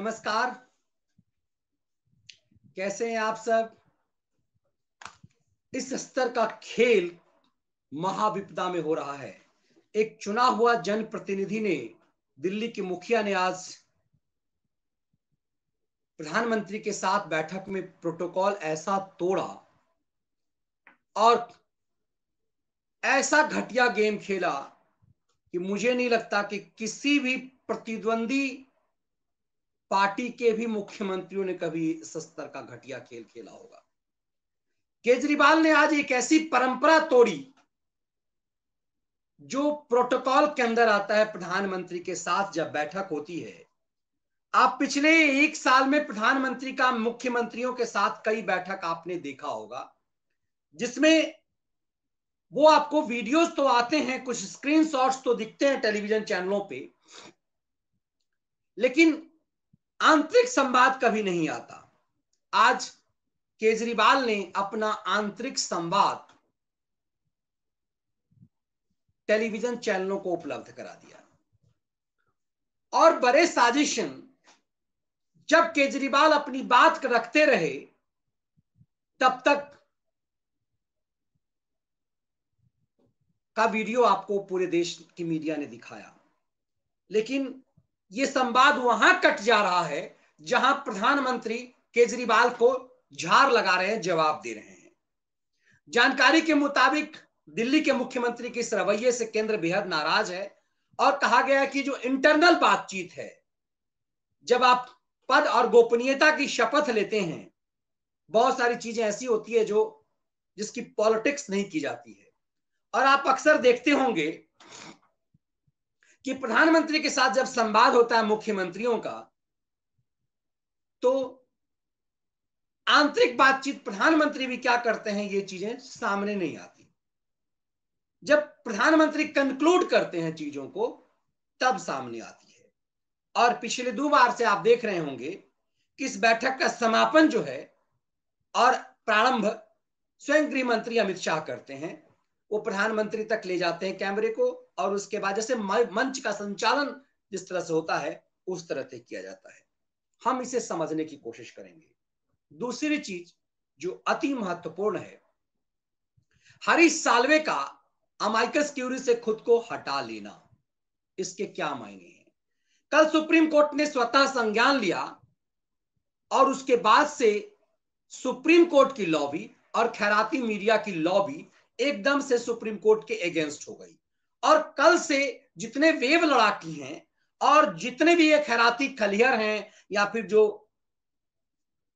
नमस्कार कैसे हैं आप सब इस स्तर का खेल महाविपदा में हो रहा है एक चुना हुआ जनप्रतिनिधि ने दिल्ली के मुखिया ने आज प्रधानमंत्री के साथ बैठक में प्रोटोकॉल ऐसा तोड़ा और ऐसा घटिया गेम खेला कि मुझे नहीं लगता कि किसी भी प्रतिद्वंदी पार्टी के भी मुख्यमंत्रियों ने कभी इस स्तर का घटिया खेल खेला होगा केजरीवाल ने आज एक ऐसी परंपरा तोड़ी जो प्रोटोकॉल के अंदर आता है प्रधानमंत्री के साथ जब बैठक होती है आप पिछले एक साल में प्रधानमंत्री का मुख्यमंत्रियों के साथ कई बैठक आपने देखा होगा जिसमें वो आपको वीडियोस तो आते हैं कुछ स्क्रीनशॉट्स तो दिखते हैं टेलीविजन चैनलों पे लेकिन आंतरिक संवाद कभी नहीं आता आज केजरीवाल ने अपना आंतरिक संवाद टेलीविजन चैनलों को उपलब्ध करा दिया और बड़े साजिशन जब केजरीवाल अपनी बात रखते रहे तब तक का वीडियो आपको पूरे देश की मीडिया ने दिखाया लेकिन ये संवाद वहां कट जा रहा है जहां प्रधानमंत्री केजरीवाल को झार लगा रहे हैं जवाब दे रहे हैं जानकारी के मुताबिक दिल्ली के मुख्यमंत्री के इस रवैये से केंद्र बेहद नाराज है और कहा गया कि जो इंटरनल बातचीत है जब आप पद और गोपनीयता की शपथ लेते हैं बहुत सारी चीजें ऐसी होती है जो जिसकी पॉलिटिक्स नहीं की जाती है और आप अक्सर देखते होंगे कि प्रधानमंत्री के साथ जब संवाद होता है मुख्यमंत्रियों का तो आंतरिक बातचीत प्रधानमंत्री भी क्या करते हैं ये चीजें सामने नहीं आती जब प्रधानमंत्री कंक्लूड करते हैं चीजों को तब सामने आती है और पिछले दो बार से आप देख रहे होंगे कि इस बैठक का समापन जो है और प्रारंभ स्वयं गृह मंत्री अमित शाह करते हैं वो प्रधानमंत्री तक ले जाते हैं कैमरे को और उसके बाद जैसे मंच का संचालन जिस तरह से होता है उस तरह से किया जाता है हम इसे समझने की कोशिश करेंगे दूसरी चीज जो अति महत्वपूर्ण है हरी सालवे का अमाइकस क्यूरी से खुद को हटा लेना इसके क्या मायने हैं कल सुप्रीम कोर्ट ने स्वतः संज्ञान लिया और उसके बाद से सुप्रीम कोर्ट की लॉबी और खैराती मीडिया की लॉबी एकदम से सुप्रीम कोर्ट के अगेंस्ट हो गई और कल से जितने वेव लड़ाकी हैं और जितने भी ये खैराती खलियर हैं या फिर जो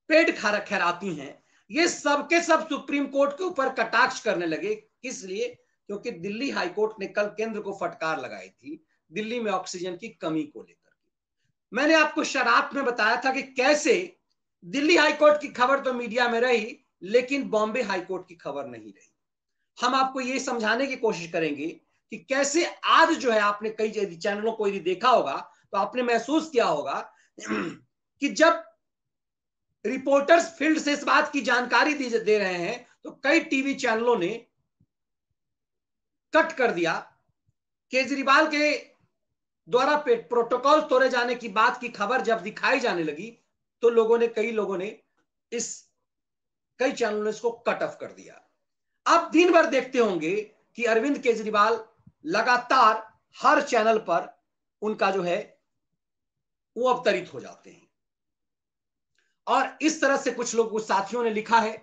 पेट खा खैराती हैं ये सब के सब सुप्रीम कोर्ट के ऊपर कटाक्ष करने लगे किस लिए क्योंकि दिल्ली हाईकोर्ट ने कल केंद्र को फटकार लगाई थी दिल्ली में ऑक्सीजन की कमी को लेकर के मैंने आपको शराब में बताया था कि कैसे दिल्ली हाईकोर्ट की खबर तो मीडिया में रही लेकिन बॉम्बे हाईकोर्ट की खबर नहीं रही हम आपको ये समझाने की कोशिश करेंगे कि कैसे आज जो है आपने कई चैनलों को यदि देखा होगा तो आपने महसूस किया होगा कि जब रिपोर्टर्स फील्ड से इस बात की जानकारी दे रहे हैं तो कई टीवी चैनलों ने कट कर दिया केजरीवाल के द्वारा प्रोटोकॉल तोड़े जाने की बात की खबर जब दिखाई जाने लगी तो लोगों ने कई लोगों ने इस कई चैनलों ने इसको कट ऑफ कर दिया आप दिन भर देखते होंगे कि अरविंद केजरीवाल लगातार हर चैनल पर उनका जो है वो अवतरित हो जाते हैं और इस तरह से कुछ लोग कुछ साथियों ने लिखा है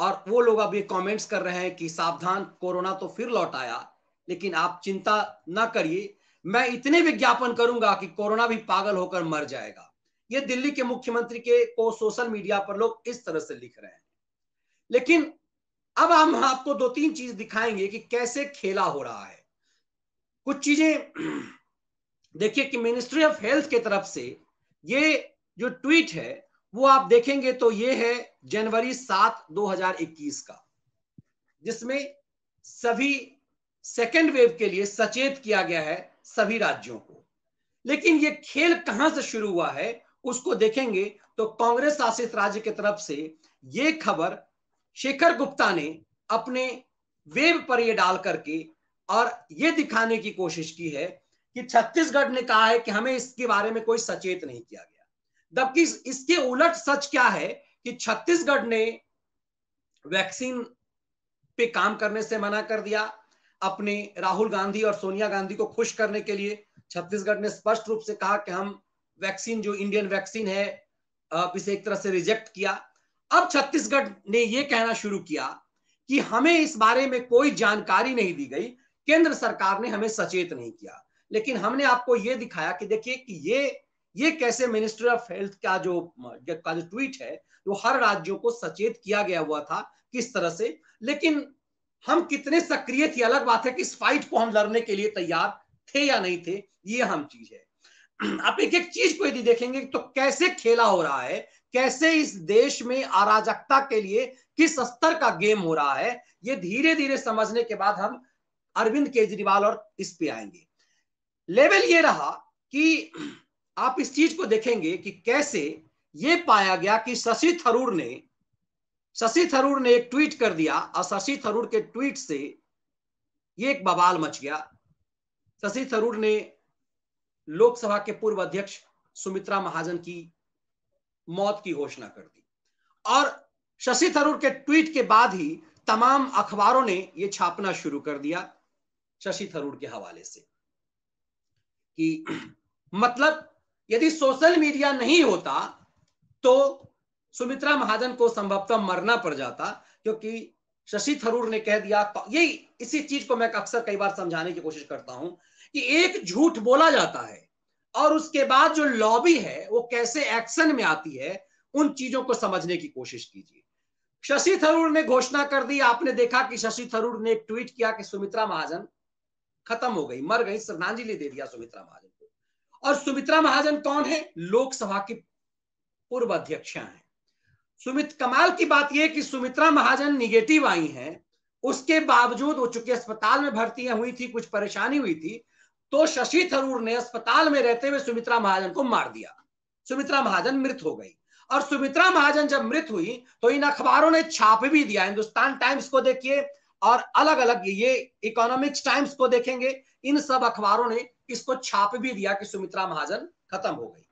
और वो लोग अब ये कमेंट्स कर रहे हैं कि सावधान कोरोना तो फिर लौट आया लेकिन आप चिंता ना करिए मैं इतने विज्ञापन करूंगा कि कोरोना भी पागल होकर मर जाएगा ये दिल्ली के मुख्यमंत्री के को सोशल मीडिया पर लोग इस तरह से लिख रहे हैं लेकिन अब हम आपको दो तीन चीज दिखाएंगे कि कैसे खेला हो रहा है कुछ चीजें देखिए कि मिनिस्ट्री ऑफ हेल्थ के तरफ से ये जो ट्वीट है वो आप देखेंगे तो ये है जनवरी सात 2021 का जिसमें सभी सेकेंड वेव के लिए सचेत किया गया है सभी राज्यों को लेकिन ये खेल कहां से शुरू हुआ है उसको देखेंगे तो कांग्रेस शासित राज्य की तरफ से ये खबर शेखर गुप्ता ने अपने वेब पर यह डाल करके और ये दिखाने की कोशिश की है कि छत्तीसगढ़ ने कहा है कि हमें इसके बारे में कोई सचेत नहीं किया गया जबकि इसके उलट सच क्या है कि छत्तीसगढ़ ने वैक्सीन पे काम करने से मना कर दिया अपने राहुल गांधी और सोनिया गांधी को खुश करने के लिए छत्तीसगढ़ ने स्पष्ट रूप से कहा कि हम वैक्सीन जो इंडियन वैक्सीन है इसे एक तरह से रिजेक्ट किया अब छत्तीसगढ़ ने यह कहना शुरू किया कि हमें इस बारे में कोई जानकारी नहीं दी गई केंद्र सरकार ने हमें सचेत नहीं किया लेकिन हमने आपको ये दिखाया कि देखिए कि ये ये कैसे मिनिस्टर ऑफ हेल्थ का जो का जो ट्वीट है वो हर राज्यों को सचेत किया गया हुआ था किस तरह से लेकिन हम कितने सक्रिय थे अलग बात है कि इस फाइट को हम लड़ने के लिए तैयार थे या नहीं थे ये हम चीज है आप एक एक चीज को यदि देखेंगे तो कैसे खेला हो रहा है कैसे इस देश में अराजकता के लिए किस स्तर का गेम हो रहा है ये धीरे धीरे समझने के बाद हम अरविंद केजरीवाल और इस पे आएंगे लेवल ये रहा कि आप इस चीज को देखेंगे कि कैसे ये पाया गया कि शशि थरूर ने शशि थरूर ने एक ट्वीट कर दिया और शशि थरूर के ट्वीट से ये एक बवाल मच गया शशि थरूर ने लोकसभा के पूर्व अध्यक्ष सुमित्रा महाजन की मौत की घोषणा कर दी और शशि थरूर के ट्वीट के बाद ही तमाम अखबारों ने यह छापना शुरू कर दिया शशि थरूर के हवाले से कि मतलब यदि सोशल मीडिया नहीं होता तो सुमित्रा महाजन को संभवतः मरना पड़ जाता क्योंकि शशि थरूर ने कह दिया यही इसी चीज को मैं अक्सर कई बार समझाने की कोशिश करता हूं कि एक झूठ बोला जाता है और उसके बाद जो लॉबी है वो कैसे एक्शन में आती है उन चीजों को समझने की कोशिश कीजिए शशि थरूर ने घोषणा कर दी आपने देखा कि शशि थरूर ने ट्वीट किया कि सुमित्रा महाजन खत्म हो गई मर गई श्रद्धांजलि दे दिया सुमित्रा महाजन को और सुमित्रा महाजन कौन है लोकसभा की पूर्व अध्यक्ष है सुमित कमाल की बात यह कि सुमित्रा महाजन निगेटिव आई हैं उसके बावजूद वो चूंकि अस्पताल में भर्ती हुई थी कुछ परेशानी हुई थी तो शशि थरूर ने अस्पताल में रहते हुए सुमित्रा महाजन को मार दिया सुमित्रा महाजन मृत हो गई और सुमित्रा महाजन जब मृत हुई तो इन अखबारों ने छाप भी दिया हिंदुस्तान टाइम्स को देखिए और अलग अलग ये इकोनॉमिक्स टाइम्स को देखेंगे इन सब अखबारों ने इसको छाप भी दिया कि सुमित्रा महाजन खत्म हो गई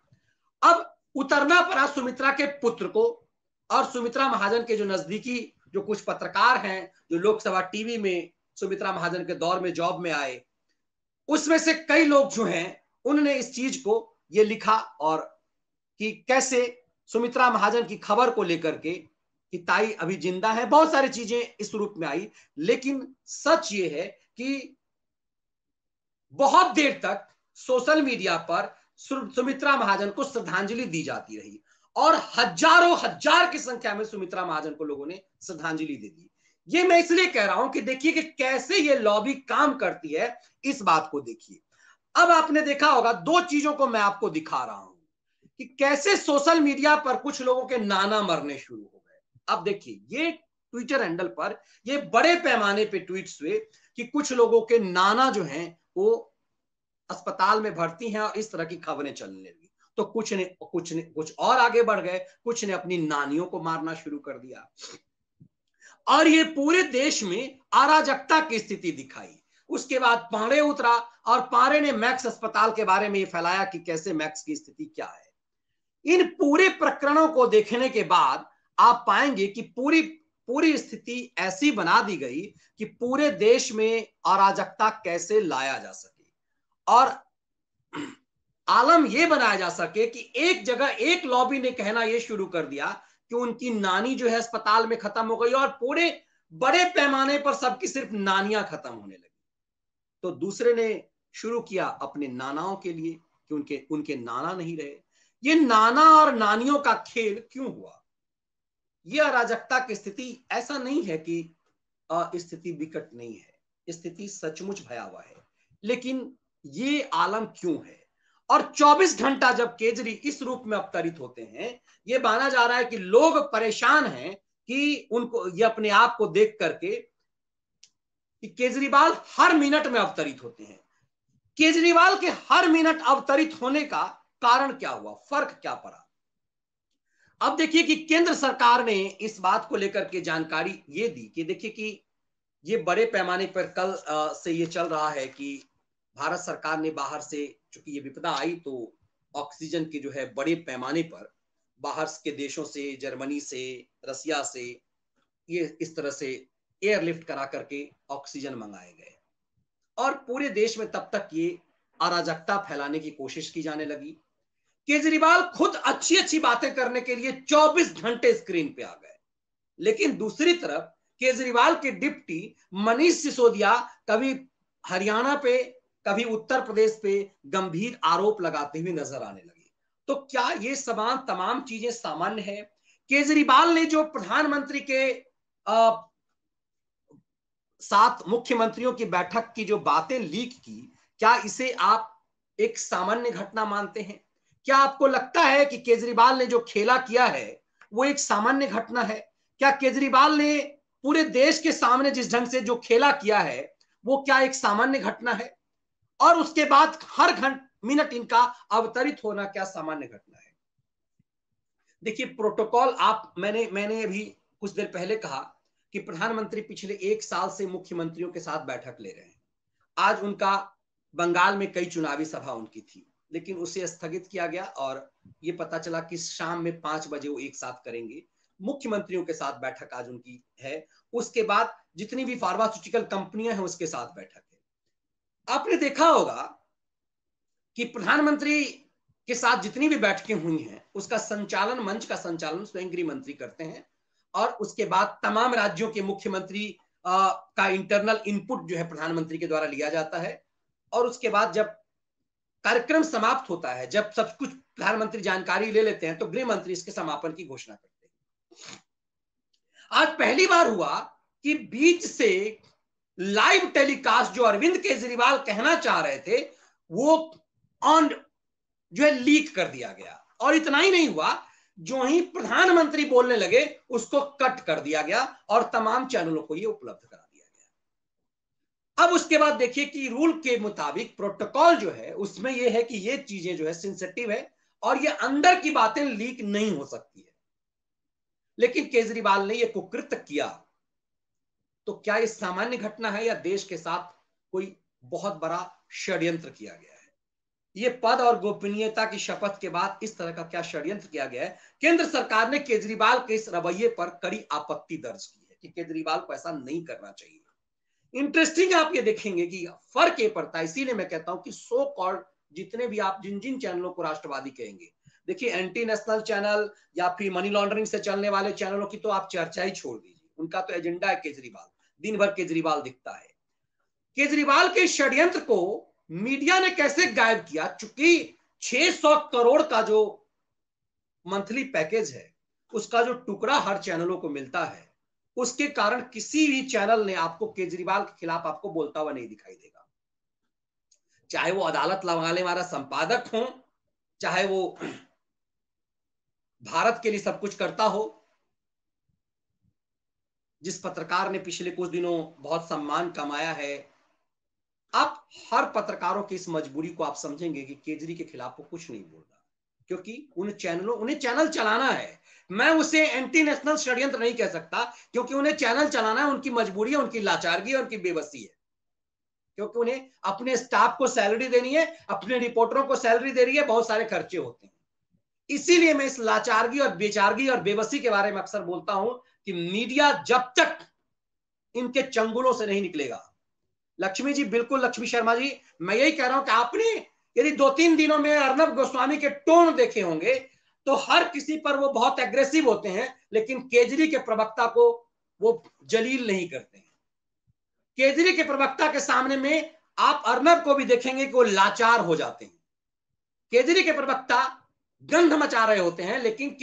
अब उतरना पड़ा सुमित्रा के पुत्र को और सुमित्रा महाजन के जो नजदीकी जो कुछ पत्रकार हैं जो लोकसभा टीवी में सुमित्रा महाजन के दौर में जॉब में आए उसमें से कई लोग जो हैं उन्होंने इस चीज को ये लिखा और कि कैसे सुमित्रा महाजन की खबर को लेकर के कि ताई अभी जिंदा है बहुत सारी चीजें इस रूप में आई लेकिन सच ये है कि बहुत देर तक सोशल मीडिया पर सुमित्रा महाजन को श्रद्धांजलि दी जाती रही और हजारों हजार की संख्या में सुमित्रा महाजन को लोगों ने श्रद्धांजलि दे दी ये मैं इसलिए कह रहा हूं कि देखिए कि कैसे ये लॉबी काम करती है इस बात को देखिए अब आपने देखा होगा दो चीजों को मैं आपको दिखा रहा हूं कि कैसे सोशल मीडिया पर कुछ लोगों के नाना मरने शुरू हो गए अब देखिए ये ट्विटर हैंडल पर ये बड़े पैमाने पे ट्वीट्स हुए कि कुछ लोगों के नाना जो हैं वो अस्पताल में भर्ती हैं और इस तरह की खबरें चलने लगी तो कुछ ने कुछ ने कुछ और आगे बढ़ गए कुछ ने अपनी नानियों को मारना शुरू कर दिया और ये पूरे देश में अराजकता की स्थिति दिखाई उसके बाद पारे उतरा और पारे ने मैक्स अस्पताल के बारे में ये फैलाया कि कैसे मैक्स की स्थिति क्या है इन पूरे प्रकरणों को देखने के बाद आप पाएंगे कि पूरी पूरी स्थिति ऐसी बना दी गई कि पूरे देश में अराजकता कैसे लाया जा सके और आलम यह बनाया जा सके कि एक जगह एक लॉबी ने कहना यह शुरू कर दिया कि उनकी नानी जो है अस्पताल में खत्म हो गई और पूरे बड़े पैमाने पर सबकी सिर्फ नानियां खत्म होने लगी तो दूसरे ने शुरू किया अपने नानाओं के लिए कि उनके उनके नाना नहीं रहे ये नाना और नानियों का खेल क्यों हुआ ये अराजकता की स्थिति ऐसा नहीं है कि स्थिति विकट नहीं है स्थिति सचमुच भयावह है लेकिन ये आलम क्यों है और 24 घंटा जब केजरी इस रूप में अवतरित होते हैं ये माना जा रहा है कि लोग परेशान हैं कि उनको ये अपने आप को देख करके कि केजरीवाल हर मिनट में अवतरित होते हैं केजरीवाल के हर मिनट अवतरित होने का कारण क्या हुआ फर्क क्या पड़ा अब देखिए कि केंद्र सरकार ने इस बात को लेकर के जानकारी ये दी कि देखिए कि ये बड़े पैमाने पर कल से ये चल रहा है कि भारत सरकार ने बाहर से चूंकि ये विपदा आई तो ऑक्सीजन के जो है बड़े पैमाने पर बाहर के देशों से जर्मनी से रसिया से ये इस तरह से एयरलिफ्ट करा करके ऑक्सीजन मंगाए गए और पूरे देश में तब तक ये अराजकता फैलाने की कोशिश की जाने लगी केजरीवाल खुद अच्छी अच्छी बातें करने के लिए 24 घंटे स्क्रीन पे आ गए लेकिन दूसरी तरफ केजरीवाल के डिप्टी मनीष सिसोदिया कभी हरियाणा पे कभी उत्तर प्रदेश पे गंभीर आरोप लगाते हुए नजर आने लगे तो क्या ये समान तमाम चीजें सामान्य है केजरीवाल ने जो प्रधानमंत्री के आ, साथ मुख्यमंत्रियों की बैठक की जो बातें लीक की क्या इसे आप एक सामान्य घटना मानते हैं क्या आपको लगता है कि केजरीवाल ने जो खेला किया है वो एक सामान्य घटना है क्या केजरीवाल ने पूरे देश के सामने जिस ढंग से जो खेला किया है वो क्या एक सामान्य घटना है और उसके बाद हर घंट मिनट इनका अवतरित होना क्या सामान्य घटना है देखिए प्रोटोकॉल आप मैंने मैंने अभी कुछ देर पहले कहा कि प्रधानमंत्री पिछले एक साल से मुख्यमंत्रियों के साथ बैठक ले रहे हैं आज उनका बंगाल में कई चुनावी सभा उनकी थी लेकिन उसे स्थगित किया गया और ये पता चला कि शाम में पांच बजे वो एक साथ करेंगे मुख्यमंत्रियों के साथ बैठक आज उनकी है उसके बाद जितनी भी फार्मास्यूटिकल कंपनियां हैं उसके साथ बैठक आपने देखा होगा कि प्रधानमंत्री के साथ जितनी भी बैठकें हुई हैं उसका संचालन मंच का संचालन स्वयं गृह मंत्री करते हैं और उसके बाद तमाम राज्यों के मुख्यमंत्री का इंटरनल इनपुट जो है प्रधानमंत्री के द्वारा लिया जाता है और उसके बाद जब कार्यक्रम समाप्त होता है जब सब कुछ प्रधानमंत्री जानकारी ले लेते हैं तो गृह मंत्री इसके समापन की घोषणा करते हैं आज पहली बार हुआ कि बीच से लाइव टेलीकास्ट जो अरविंद केजरीवाल कहना चाह रहे थे वो ऑन जो है लीक कर दिया गया और इतना ही नहीं हुआ जो ही प्रधानमंत्री बोलने लगे उसको कट कर दिया गया और तमाम चैनलों को ये उपलब्ध करा दिया गया अब उसके बाद देखिए कि रूल के मुताबिक प्रोटोकॉल जो है उसमें यह है कि ये चीजें जो है सेंसिटिव है और ये अंदर की बातें लीक नहीं हो सकती है लेकिन केजरीवाल ने यह कुकृत किया तो क्या ये सामान्य घटना है या देश के साथ कोई बहुत बड़ा षड्यंत्र किया गया है ये पद और गोपनीयता की शपथ के बाद इस तरह का क्या षड्यंत्र किया गया है केंद्र सरकार ने केजरीवाल के इस रवैये पर कड़ी आपत्ति दर्ज की है कि केजरीवाल को ऐसा नहीं करना चाहिए इंटरेस्टिंग आप ये देखेंगे कि फर्क ये पड़ता है इसीलिए मैं कहता हूं कि सो कॉल्ड जितने भी आप जिन जिन चैनलों को राष्ट्रवादी कहेंगे देखिए एंटी नेशनल चैनल या फिर मनी लॉन्ड्रिंग से चलने वाले चैनलों की तो आप चर्चा ही छोड़ दीजिए उनका तो एजेंडा है केजरीवाल दिन भर केजरीवाल दिखता है केजरीवाल के षड्यंत्र को मीडिया ने कैसे गायब किया चूंकि 600 करोड़ का जो मंथली पैकेज है उसका जो टुकड़ा हर चैनलों को मिलता है उसके कारण किसी भी चैनल ने आपको केजरीवाल के खिलाफ आपको बोलता हुआ नहीं दिखाई देगा चाहे वो अदालत लगाने वाला संपादक हो चाहे वो भारत के लिए सब कुछ करता हो जिस पत्रकार ने पिछले कुछ दिनों बहुत सम्मान कमाया है आप हर पत्रकारों की इस मजबूरी को आप समझेंगे कि केजरी के खिलाफ वो कुछ नहीं बोल रहा क्योंकि उन चैनलों उन्हें चैनल चलाना है मैं उसे एंटी नेशनल षड्यंत्र नहीं कह सकता क्योंकि उन्हें चैनल चलाना है उनकी मजबूरी है उनकी लाचारगी है उनकी बेबसी है क्योंकि उन्हें अपने स्टाफ को सैलरी देनी है अपने रिपोर्टरों को सैलरी दे रही है बहुत सारे खर्चे होते हैं इसीलिए मैं इस लाचारगी और बेचारगी और बेबसी के बारे में अक्सर बोलता हूं कि मीडिया जब तक इनके चंगुलों से नहीं निकलेगा लक्ष्मी जी बिल्कुल लक्ष्मी शर्मा जी मैं यही कह रहा हूं कि आपने यदि दो तीन दिनों में अर्नब गोस्वामी के टोन देखे होंगे तो हर किसी पर वो बहुत एग्रेसिव होते हैं लेकिन केजरी के प्रवक्ता को वो जलील नहीं करते हैं केजरी के प्रवक्ता के सामने में आप अर्नब को भी देखेंगे कि वो लाचार हो जाते हैं केजरी के प्रवक्ता गंध मचा रहे होते हैं लेकिन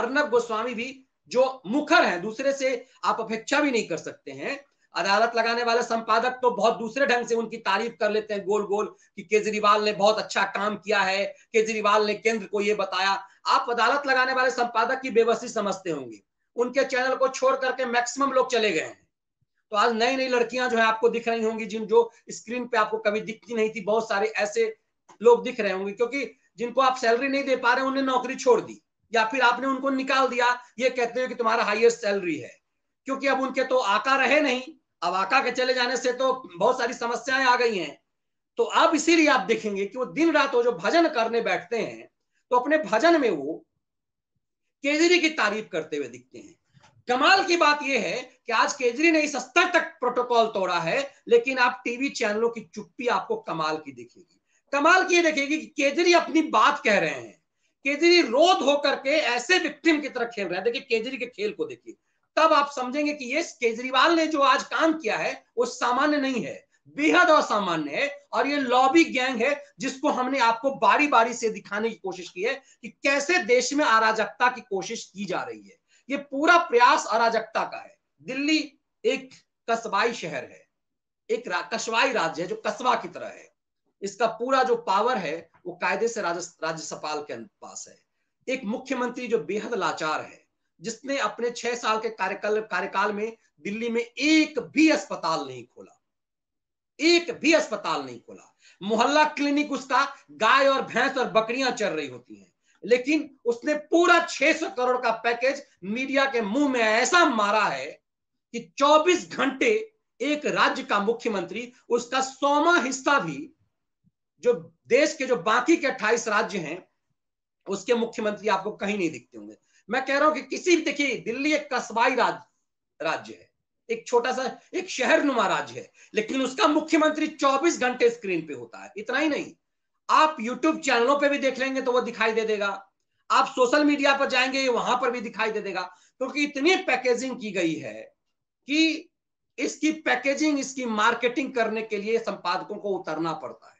अर्नब गोस्वामी भी जो मुखर है दूसरे से आप अपेक्षा भी नहीं कर सकते हैं अदालत लगाने वाले संपादक तो बहुत दूसरे ढंग से उनकी तारीफ कर लेते हैं गोल गोल कि केजरीवाल ने बहुत अच्छा काम किया है केजरीवाल ने केंद्र को यह बताया आप अदालत लगाने वाले संपादक की बेबसी समझते होंगे उनके चैनल को छोड़ करके मैक्सिमम लोग चले गए हैं तो आज नई नई लड़कियां जो है आपको दिख रही होंगी जिन जो स्क्रीन पे आपको कभी दिखती नहीं थी बहुत सारे ऐसे लोग दिख रहे होंगे क्योंकि जिनको आप सैलरी नहीं दे पा रहे उन्हें नौकरी छोड़ दी या फिर आपने उनको निकाल दिया ये कहते हो कि तुम्हारा हाईएस्ट सैलरी है क्योंकि अब उनके तो आका रहे नहीं अब आका के चले जाने से तो बहुत सारी समस्याएं आ गई हैं तो अब इसीलिए आप देखेंगे कि वो दिन रात वो जो भजन करने बैठते हैं तो अपने भजन में वो केजरी की तारीफ करते हुए दिखते हैं कमाल की बात यह है कि आज केजरी ने इस स्तर तक प्रोटोकॉल तोड़ा है लेकिन आप टीवी चैनलों की चुप्पी आपको कमाल की दिखेगी कमाल की देखेगी कि केजरी अपनी बात कह रहे हैं केजरी रोध होकर के ऐसे विक्टिम की तरह खेल रहा है देखिए केजरी के खेल को देखिए तब आप समझेंगे कि ये केजरीवाल ने जो आज काम किया है वो सामान्य नहीं है बेहद असामान्य है और ये लॉबी गैंग है जिसको हमने आपको बारी बारी से दिखाने की कोशिश की है कि कैसे देश में अराजकता की कोशिश की जा रही है ये पूरा प्रयास अराजकता का है दिल्ली एक कस्बाई शहर है एक कस्बाई राज्य है जो कस्बा की तरह है इसका पूरा जो पावर है वो कायदे से राज्यसपाल के पास है एक मुख्यमंत्री जो बेहद लाचार है जिसने अपने छह साल के कार्यकाल कार्यकाल में दिल्ली में एक भी अस्पताल नहीं खोला एक भी अस्पताल नहीं खोला मोहल्ला क्लिनिक उसका गाय और भैंस और बकरियां चल रही होती हैं लेकिन उसने पूरा 600 करोड़ का पैकेज मीडिया के मुंह में ऐसा मारा है कि 24 घंटे एक राज्य का मुख्यमंत्री उसका सौमा हिस्सा भी जो देश के जो बाकी के अट्ठाईस राज्य हैं उसके मुख्यमंत्री आपको कहीं नहीं दिखते होंगे मैं कह रहा हूं कि किसी भी देखिए दिल्ली एक कस्बाई राज्य राज्य है एक छोटा सा एक शहर नुमा राज्य है लेकिन उसका मुख्यमंत्री 24 घंटे स्क्रीन पे होता है इतना ही नहीं आप YouTube चैनलों पे भी देख लेंगे तो वो दिखाई दे देगा आप सोशल मीडिया पर जाएंगे वहां पर भी दिखाई दे देगा क्योंकि तो इतनी पैकेजिंग की गई है कि इसकी पैकेजिंग इसकी मार्केटिंग करने के लिए संपादकों को उतरना पड़ता है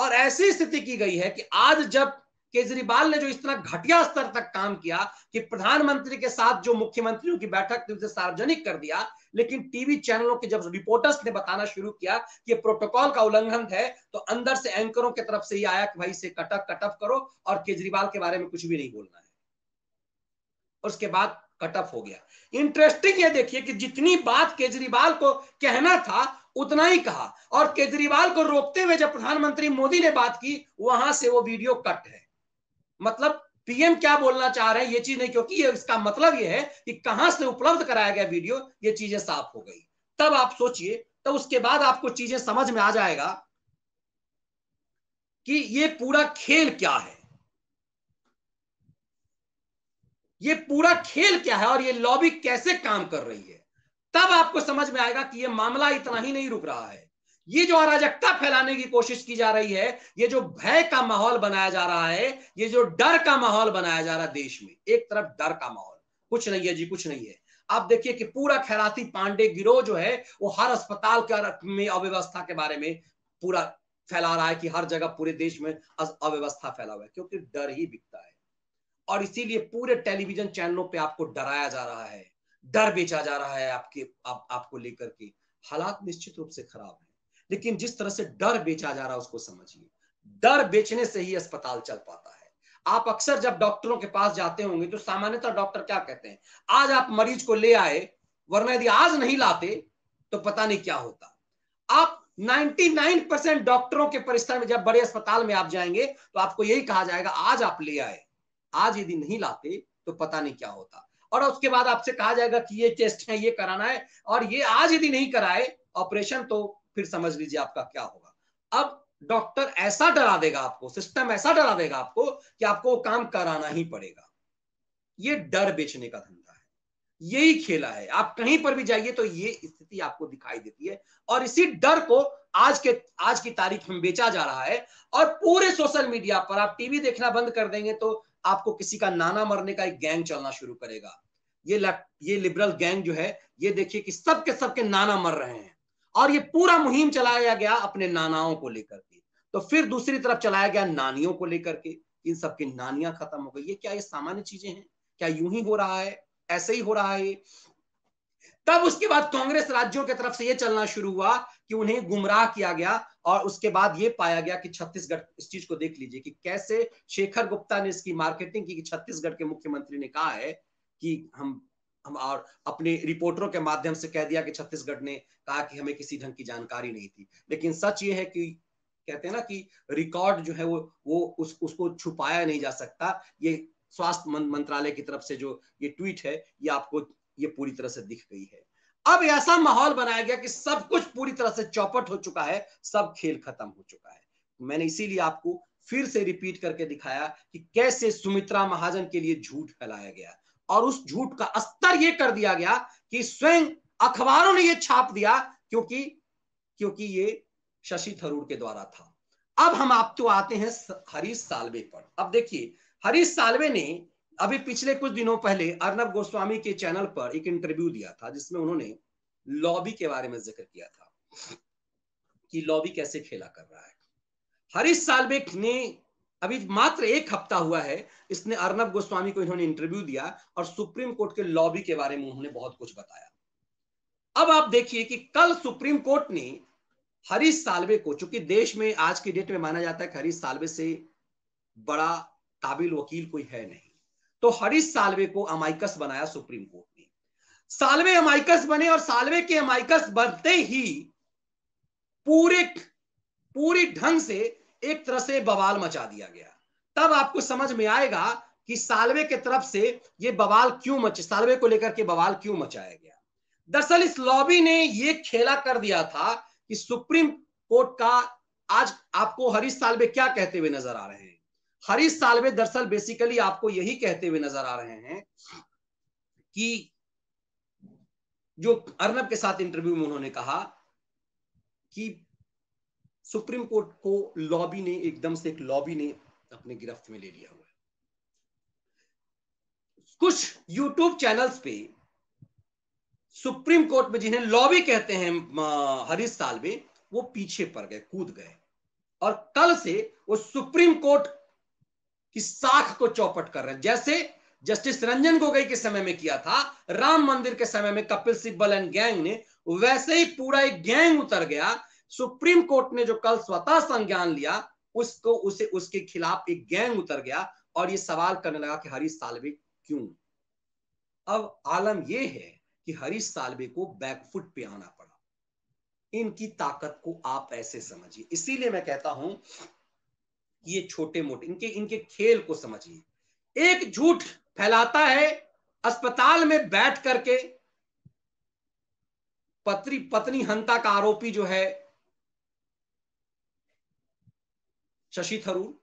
और ऐसी स्थिति की गई है कि आज जब केजरीवाल ने जो इस तरह घटिया स्तर तक काम किया कि प्रधानमंत्री के साथ जो मुख्यमंत्रियों की बैठक थी उसे सार्वजनिक कर दिया लेकिन टीवी चैनलों के जब रिपोर्टर्स ने बताना शुरू किया कि प्रोटोकॉल का उल्लंघन है तो अंदर से एंकरों की तरफ से ही आया कि भाई इसे कटअप कटअप करो और केजरीवाल के बारे में कुछ भी नहीं बोलना है उसके बाद कटअप हो गया इंटरेस्टिंग ये देखिए कि जितनी बात केजरीवाल को कहना था उतना ही कहा और केजरीवाल को रोकते हुए जब प्रधानमंत्री मोदी ने बात की वहां से वो वीडियो कट है मतलब पीएम क्या बोलना चाह रहे हैं ये चीज नहीं क्योंकि ये इसका मतलब ये है कि कहां से उपलब्ध कराया गया वीडियो ये चीजें साफ हो गई तब आप सोचिए तब उसके बाद आपको चीजें समझ में आ जाएगा कि ये पूरा खेल क्या है ये पूरा खेल क्या है और ये लॉबी कैसे काम कर रही है तब आपको समझ में आएगा कि यह मामला इतना ही नहीं रुक रहा है ये जो अराजकता फैलाने की कोशिश की जा रही है ये जो भय का माहौल बनाया जा रहा है ये जो डर का माहौल बनाया जा रहा है देश में एक तरफ डर का माहौल कुछ नहीं है जी कुछ नहीं है आप देखिए कि पूरा खैराती पांडे गिरोह जो है वो हर अस्पताल के में अव्यवस्था के बारे में पूरा फैला रहा है कि हर जगह पूरे देश में अव्यवस्था फैला हुआ है क्योंकि डर ही बिकता है और इसीलिए पूरे टेलीविजन चैनलों पे आपको डराया जा रहा है डर बेचा जा रहा है आपके आप, आपको लेकर के हालात निश्चित रूप से खराब है लेकिन जिस तरह से डर बेचा जा रहा है उसको समझिए डर बेचने से ही अस्पताल चल पाता है आप अक्सर जब डॉक्टरों के पास जाते होंगे तो सामान्यतः डॉक्टर क्या कहते हैं आज आप मरीज को ले आए वरना यदि आज नहीं लाते तो पता नहीं क्या होता आप 99 परसेंट डॉक्टरों के परिसर में जब बड़े अस्पताल में आप जाएंगे तो आपको यही कहा जाएगा आज आप ले आए आज यदि नहीं लाते तो पता नहीं क्या होता और उसके बाद आपसे कहा जाएगा कि ये टेस्ट है ये कराना है और ये आज यदि नहीं कराए ऑपरेशन तो फिर समझ लीजिए आपका क्या होगा अब डॉक्टर ऐसा डरा देगा आपको सिस्टम ऐसा डरा देगा आपको कि आपको काम कराना ही पड़ेगा ये डर बेचने का धंधा है यही खेला है आप कहीं पर भी जाइए तो ये स्थिति आपको दिखाई देती है और इसी डर को आज के आज की तारीख में बेचा जा रहा है और पूरे सोशल मीडिया पर आप टीवी देखना बंद कर देंगे तो आपको किसी का नाना मरने का एक गैंग चलना शुरू करेगा ये ये लिबरल गैंग जो है ये देखिए कि सबके सबके नाना मर रहे हैं और ये पूरा मुहिम चलाया गया अपने नानाओं को लेकर के तो फिर दूसरी तरफ चलाया गया नानियों को लेकर के इन सबकी नानियां खत्म हो गई ये क्या ये सामान्य चीजें हैं क्या यूं ही हो रहा है ऐसे ही हो रहा है तब उसके बाद कांग्रेस राज्यों की तरफ से यह चलना शुरू हुआ कि उन्हें गुमराह किया गया और उसके बाद यह पाया गया कि छत्तीसगढ़ इस चीज को देख लीजिए कि कैसे शेखर गुप्ता ने इसकी मार्केटिंग की छत्तीसगढ़ के मुख्यमंत्री ने कहा है कि हम हम और अपने रिपोर्टरों के माध्यम से कह दिया कि छत्तीसगढ़ ने कहा कि हमें किसी ढंग की जानकारी नहीं थी लेकिन सच ये है कि कहते हैं ना कि रिकॉर्ड जो है वो वो उस उसको छुपाया नहीं जा सकता ये स्वास्थ्य मंत्रालय की तरफ से जो ये ट्वीट है ये आपको ये पूरी तरह से दिख गई है अब ऐसा माहौल बनाया गया कि सब कुछ पूरी तरह से चौपट हो चुका है सब खेल खत्म हो चुका है मैंने इसीलिए आपको फिर से रिपीट करके दिखाया कि कैसे सुमित्रा महाजन के लिए झूठ फैलाया गया और उस झूठ का स्तर यह कर दिया गया कि स्वयं अखबारों ने यह छाप दिया क्योंकि क्योंकि ये शशि थरूर के द्वारा था अब हम आप तो आते हैं हरीश सालवे पर अब देखिए हरीश सालवे ने अभी पिछले कुछ दिनों पहले अर्नब गोस्वामी के चैनल पर एक इंटरव्यू दिया था जिसमें उन्होंने लॉबी के बारे में जिक्र किया था कि लॉबी कैसे खेला कर रहा है हरीश सालवे ने अभी मात्र एक हफ्ता हुआ है इसने अर्नब गोस्वामी को इन्होंने इंटरव्यू दिया और सुप्रीम कोर्ट के लॉबी के बारे में उन्होंने बहुत कुछ बताया अब आप देखिए कि कल सुप्रीम कोर्ट ने हरीश सालवे को चूंकि देश में आज की डेट में माना जाता है कि हरीश सालवे से बड़ा काबिल वकील कोई है नहीं तो हरीश सालवे को अमाइकस बनाया सुप्रीम कोर्ट ने सालवे अमाइकस बने और सालवे के अमाइकस बनते ही पूरे पूरी ढंग से एक तरह से बवाल मचा दिया गया तब आपको समझ में आएगा कि सालवे के तरफ से ये बवाल क्यों मचे सालवे को लेकर के बवाल क्यों मचाया गया दरअसल इस लॉबी ने ये खेला कर दिया था कि सुप्रीम कोर्ट का आज आपको हरीश सालवे क्या कहते हुए नजर आ रहे हैं हरीश सालवे दरअसल बेसिकली आपको यही कहते हुए नजर आ रहे हैं कि जो अर्नब के साथ इंटरव्यू में उन्होंने कहा कि सुप्रीम कोर्ट को लॉबी ने एकदम से एक लॉबी ने अपने गिरफ्त में ले लिया हुआ है कुछ यूट्यूब चैनल्स पे सुप्रीम कोर्ट में जिन्हें लॉबी कहते हैं हरीश सालवे वो पीछे पड़ गए कूद गए और कल से वो सुप्रीम कोर्ट कि साख को चौपट कर रहे हैं जैसे जस्टिस रंजन गोगोई के समय में किया था राम मंदिर के समय में कपिल सिब्बल एंड गैंग ने वैसे ही पूरा एक गैंग उतर गया सुप्रीम कोर्ट ने जो कल स्वतः संज्ञान लिया उसको उसे उसके खिलाफ एक गैंग उतर गया और ये सवाल करने लगा कि हरीश सालवे क्यों अब आलम यह है कि हरीश सालवे को बैकफुट पे आना पड़ा इनकी ताकत को आप ऐसे समझिए इसीलिए मैं कहता हूं ये छोटे मोटे इनके इनके खेल को समझिए एक झूठ फैलाता है अस्पताल में बैठ करके पत्री पत्नी हंता का आरोपी जो है शशि थरूर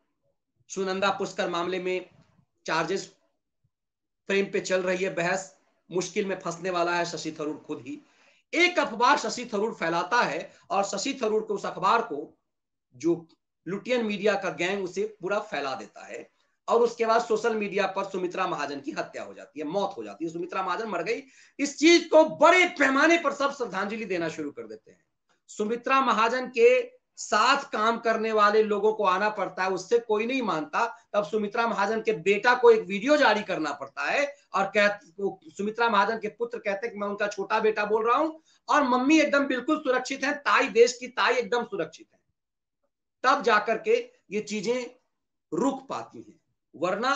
सुनंदा पुष्कर मामले में चार्जेस फ्रेम पे चल रही है बहस मुश्किल में फंसने वाला है शशि थरूर खुद ही एक अखबार शशि थरूर फैलाता है और शशि थरूर को उस अखबार को जो लुटियन मीडिया का गैंग उसे पूरा फैला देता है और उसके बाद सोशल मीडिया पर सुमित्रा महाजन की हत्या हो जाती है मौत हो जाती है सुमित्रा महाजन मर गई इस चीज को बड़े पैमाने पर सब श्रद्धांजलि देना शुरू कर देते हैं सुमित्रा महाजन के साथ काम करने वाले लोगों को आना पड़ता है उससे कोई नहीं मानता तब सुमित्रा महाजन के बेटा को एक वीडियो जारी करना पड़ता है और कह सुमित्रा महाजन के पुत्र कहते हैं कि मैं उनका छोटा बेटा बोल रहा हूं और मम्मी एकदम बिल्कुल सुरक्षित है ताई देश की ताई एकदम सुरक्षित है तब जाकर के ये चीजें रुक पाती हैं वरना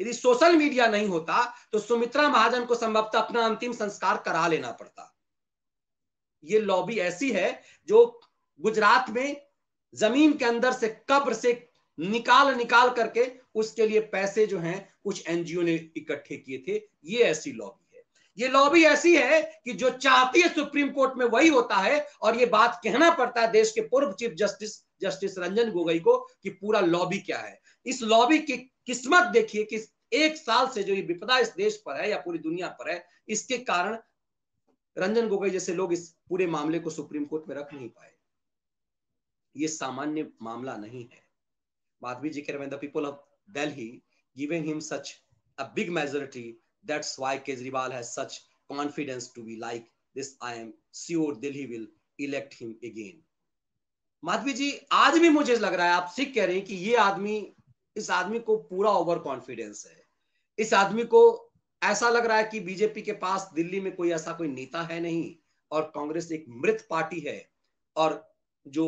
यदि सोशल मीडिया नहीं होता तो सुमित्रा महाजन को संभवतः अपना अंतिम संस्कार करा लेना पड़ता ये लॉबी ऐसी है जो गुजरात में जमीन के अंदर से कब्र से निकाल निकाल करके उसके लिए पैसे जो हैं कुछ एनजीओ ने इकट्ठे किए थे ये ऐसी लॉबी है ये लॉबी ऐसी है कि जो चाहती है सुप्रीम कोर्ट में वही होता है और ये बात कहना पड़ता है देश के पूर्व chief justice justice Ranjan Gogoi को कि पूरा लॉबी क्या है इस लॉबी की किस्मत देखिए कि एक साल से जो ये विपदा इस देश पर है या पूरी दुनिया पर है इसके कारण रंजन गोगोई जैसे लोग इस पूरे मामले को सुप्रीम कोर्ट में रख नहीं पाए ये सामान्य मामला नहीं है माधवी जी कह रहे people of Delhi giving him such a big majority that's why Kejriwal has such confidence to be like this I am sure Delhi will elect him again Madhavi ji आज भी मुझे लग रहा है आप सिख कह रहे हैं कि ये आदमी इस आदमी को पूरा ओवर कॉन्फिडेंस है इस आदमी को ऐसा लग रहा है कि बीजेपी के पास दिल्ली में कोई ऐसा कोई नेता है नहीं और कांग्रेस एक मृत पार्टी है और जो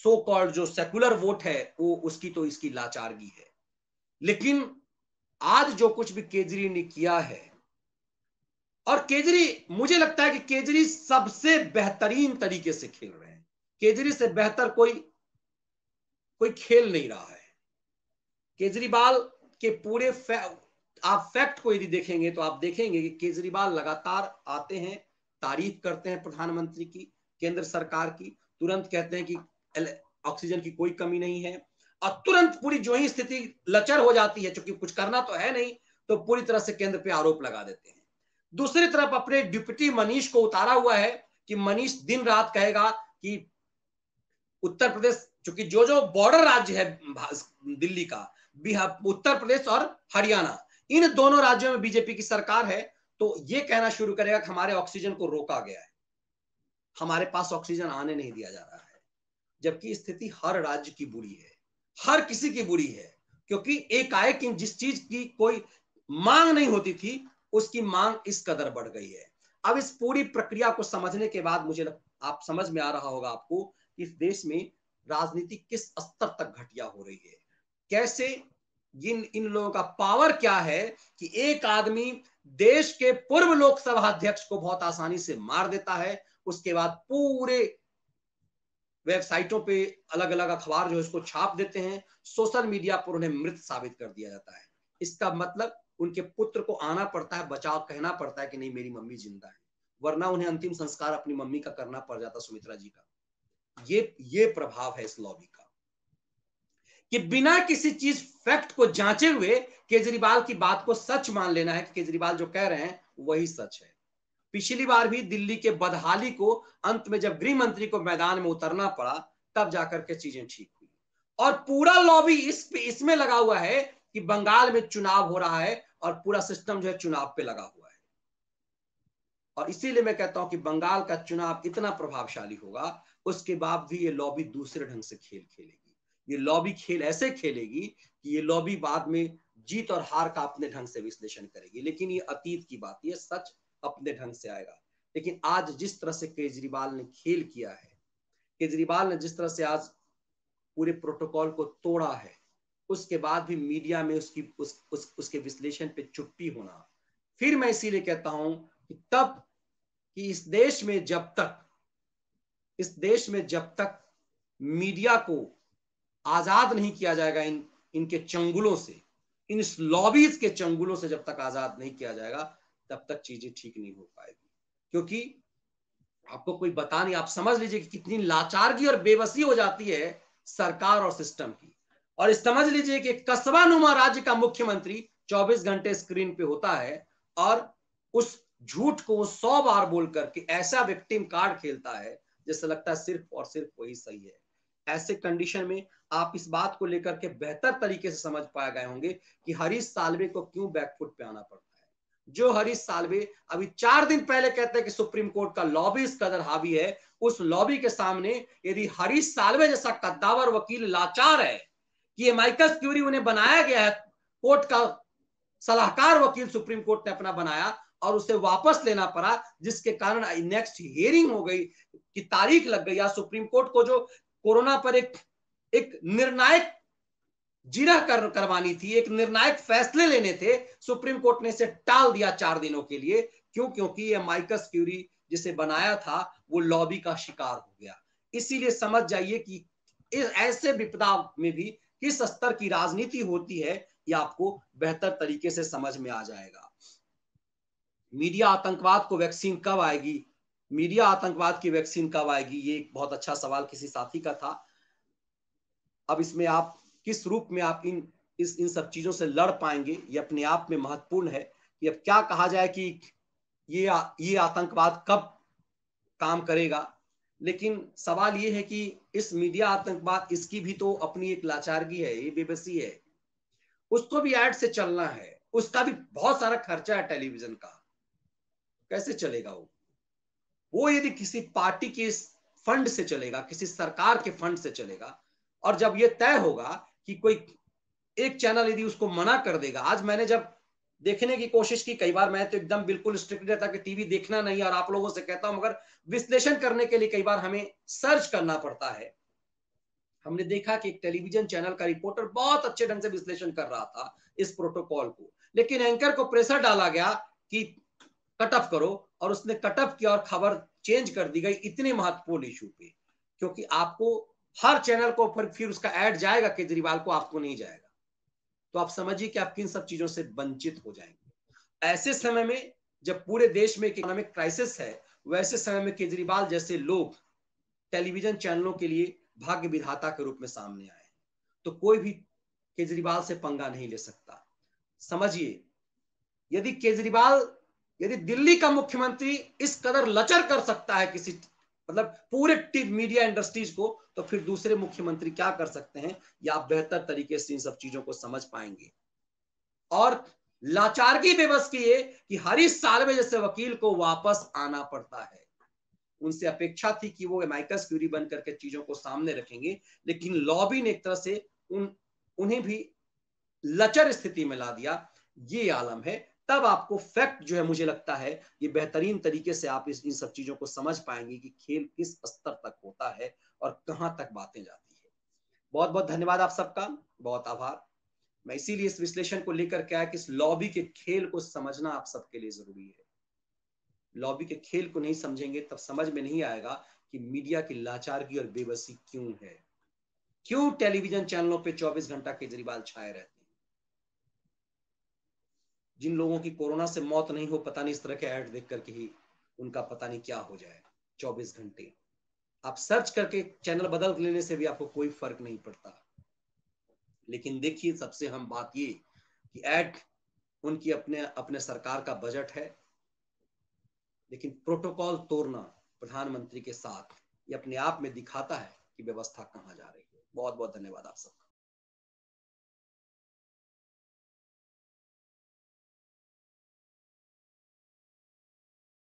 सो कॉल्ड जो सेकुलर वोट है वो उसकी तो इसकी लाचारगी है लेकिन आज जो कुछ भी केजरी ने किया है और केजरी मुझे लगता है कि केजरी सबसे बेहतरीन तरीके से खेल रहे हैं केजरी से बेहतर कोई कोई खेल नहीं रहा है केजरीवाल के पूरे फै, आप फैक्ट को यदि देखेंगे तो आप देखेंगे कि केजरीवाल लगातार आते हैं तारीफ करते हैं प्रधानमंत्री की केंद्र सरकार की तुरंत कहते हैं कि ऑक्सीजन की कोई कमी नहीं है और तुरंत पूरी जो ही स्थिति लचर हो जाती है चूंकि कुछ करना तो है नहीं तो पूरी तरह से केंद्र पे आरोप लगा देते हैं दूसरी तरफ अपने डिप्टी मनीष को उतारा हुआ है कि मनीष दिन रात कहेगा कि उत्तर प्रदेश चूंकि जो जो बॉर्डर राज्य है दिल्ली का बिहार उत्तर प्रदेश और हरियाणा इन दोनों राज्यों में बीजेपी की सरकार है तो ये कहना शुरू करेगा कि हमारे ऑक्सीजन को रोका गया है हमारे पास ऑक्सीजन आने नहीं दिया जा रहा है जबकि स्थिति हर राज्य की बुरी है हर किसी की बुरी है क्योंकि एकाएक जिस चीज की कोई मांग नहीं होती थी उसकी मांग इस कदर बढ़ गई है अब इस पूरी प्रक्रिया को समझने के बाद मुझे आप समझ में आ रहा होगा आपको इस देश में राजनीति किस स्तर तक घटिया हो रही है कैसे इन इन लोगों का पावर क्या है कि एक आदमी देश के पूर्व लोकसभा अध्यक्ष को बहुत आसानी से मार देता है उसके बाद पूरे वेबसाइटों पे अलग अलग अखबार जो है उसको छाप देते हैं सोशल मीडिया पर उन्हें मृत साबित कर दिया जाता है इसका मतलब उनके पुत्र को आना पड़ता है बचाव कहना पड़ता है कि नहीं मेरी मम्मी जिंदा है वरना उन्हें अंतिम संस्कार अपनी मम्मी का करना पड़ जाता सुमित्रा जी का ये ये प्रभाव है इस लॉबी का कि बिना किसी चीज फैक्ट को जांचे हुए केजरीवाल की बात को सच मान लेना है कि केजरीवाल जो कह रहे हैं वही सच है पिछली बार भी दिल्ली के बदहाली को अंत में जब गृह मंत्री को मैदान में उतरना पड़ा तब जाकर के चीजें ठीक हुई और पूरा लॉबी इस इसमें लगा हुआ है कि बंगाल में चुनाव हो रहा है और पूरा सिस्टम जो है चुनाव पे लगा हुआ है और इसीलिए मैं कहता हूं कि बंगाल का चुनाव इतना प्रभावशाली होगा उसके बाद भी ये लॉबी दूसरे ढंग से खेल खेलेगी ये लॉबी खेल ऐसे खेलेगी कि ये लॉबी बाद में जीत और हार का अपने ढंग से विश्लेषण करेगी लेकिन ये अतीत की बात ये सच अपने ढंग से आएगा लेकिन आज जिस तरह से केजरीवाल ने खेल किया है केजरीवाल ने जिस तरह से आज पूरे प्रोटोकॉल को तोड़ा है उसके बाद भी मीडिया में उसकी उस, उस उसके विश्लेषण पे चुप्पी होना फिर मैं इसीलिए कहता हूं कि तब कि इस देश में जब तक इस देश में जब तक मीडिया को आजाद नहीं किया जाएगा इन इनके चंगुलों से इन लॉबीज के चंगुलों से जब तक आजाद नहीं किया जाएगा तब तक चीजें ठीक नहीं हो पाएगी क्योंकि आपको कोई बता नहीं आप समझ लीजिए कि कितनी लाचारगी और बेबसी हो जाती है सरकार और सिस्टम की और समझ लीजिए कि कस्बा नुमा राज्य का मुख्यमंत्री 24 घंटे स्क्रीन पे होता है और उस झूठ को वो सौ बार बोल करके ऐसा विक्टिम कार्ड खेलता है जैसे लगता है सिर्फ और सिर्फ वही सही है ऐसे कंडीशन में आप इस बात को लेकर के बेहतर तरीके से समझ पाए गए होंगे कि हरीश सालवे को क्यों बैकफुट पे आना पड़ता है जो हरीश सालवे अभी चार दिन पहले कहते हैं कि सुप्रीम कोर्ट का लॉबी इस कदर हावी है उस लॉबी के सामने यदि हरीश सालवे जैसा कद्दावर वकील लाचार है कि ये माइकल क्यूरी उन्हें बनाया गया है कोर्ट का सलाहकार वकील सुप्रीम कोर्ट ने अपना बनाया और उसे वापस लेना पड़ा जिसके कारण नेक्स्ट हियरिंग हो गई की तारीख लग गई या सुप्रीम कोर्ट को जो कोरोना पर एक एक निर्णायक जिरा कर करवानी थी एक निर्णायक फैसले लेने थे सुप्रीम कोर्ट ने इसे टाल दिया चार दिनों के लिए क्यों क्योंकि ये माइकस क्यूरी जिसे बनाया था वो लॉबी का शिकार हो गया इसीलिए समझ जाइए कि ऐसे विपदा में भी किस स्तर की राजनीति होती है ये आपको बेहतर तरीके से समझ में आ जाएगा मीडिया आतंकवाद को वैक्सीन कब आएगी मीडिया आतंकवाद की वैक्सीन कब आएगी ये एक बहुत अच्छा सवाल किसी साथी का था अब इसमें आप किस रूप में आप इन इस इन सब चीजों से लड़ पाएंगे ये अपने आप में महत्वपूर्ण है कि अब क्या कहा जाए कि ये आ, ये आतंकवाद कब काम करेगा लेकिन सवाल ये है कि इस मीडिया आतंकवाद इसकी भी तो अपनी एक लाचारगी है ये बेबसी है उसको भी एड से चलना है उसका भी बहुत सारा खर्चा है टेलीविजन का कैसे चलेगा वो वो यदि किसी पार्टी के फंड से चलेगा किसी सरकार के फंड से चलेगा और जब ये तय होगा कि कोई एक चैनल यदि उसको मना कर देगा आज मैंने जब देखने की कोशिश की कई बार मैं तो एकदम बिल्कुल स्ट्रिक्ट रहता कि टीवी देखना नहीं और आप लोगों से कहता हूं मगर विश्लेषण करने के लिए कई बार हमें सर्च करना पड़ता है हमने देखा कि एक टेलीविजन चैनल का रिपोर्टर बहुत अच्छे ढंग से विश्लेषण कर रहा था इस प्रोटोकॉल को लेकिन एंकर को प्रेशर डाला गया कि कट ऑफ करो और उसने कट ऑफ किया और खबर चेंज कर दी गई इतने महत्वपूर्ण इशू पे क्योंकि आपको हर चैनल को फिर फिर उसका ऐड जाएगा केजरीवाल को आपको नहीं जाएगा तो आप समझिए कि आप किन सब चीजों से वंचित हो जाएंगे ऐसे समय में जब पूरे देश में इकोनॉमिक क्राइसिस है वैसे समय में केजरीवाल जैसे लोग टेलीविजन चैनलों के लिए भाग्य विधाता के रूप में सामने आए तो कोई भी केजरीवाल से पंगा नहीं ले सकता समझिए यदि केजरीवाल यदि दिल्ली का मुख्यमंत्री इस कदर लचर कर सकता है किसी मतलब पूरे मीडिया इंडस्ट्रीज को तो फिर दूसरे मुख्यमंत्री क्या कर सकते हैं या आप बेहतर तरीके से इन सब चीजों को समझ पाएंगे और लाचारगी बेबस की है कि हर इस साल में जैसे वकील को वापस आना पड़ता है उनसे अपेक्षा थी कि वो माइकस क्यूरी बन करके चीजों को सामने रखेंगे लेकिन लॉबी ने एक तरह से उन उन्हें भी लचर स्थिति में ला दिया ये आलम है तब आपको फैक्ट जो है मुझे लगता है ये बेहतरीन तरीके से आप इस इन सब चीजों को समझ पाएंगे कि खेल किस स्तर तक होता है और कहां तक बातें जाती है बहुत बहुत धन्यवाद आप सबका बहुत आभार मैं इसीलिए इस विश्लेषण को लेकर क्या है कि इस लॉबी के खेल को समझना आप सबके लिए जरूरी है लॉबी के खेल को नहीं समझेंगे तब समझ में नहीं आएगा कि मीडिया की लाचारगी और बेबसी क्यों है क्यों टेलीविजन चैनलों पर चौबीस घंटा केजरीवाल छाए रहते जिन लोगों की कोरोना से मौत नहीं हो पता नहीं इस तरह के ऐड देख करके ही उनका पता नहीं क्या हो जाए चौबीस घंटे आप सर्च करके चैनल बदल लेने से भी आपको कोई फर्क नहीं पड़ता लेकिन देखिए सबसे हम बात ये कि एड उनकी अपने अपने सरकार का बजट है लेकिन प्रोटोकॉल तोड़ना प्रधानमंत्री के साथ ये अपने आप में दिखाता है कि व्यवस्था कहाँ जा रही है बहुत बहुत धन्यवाद आप सब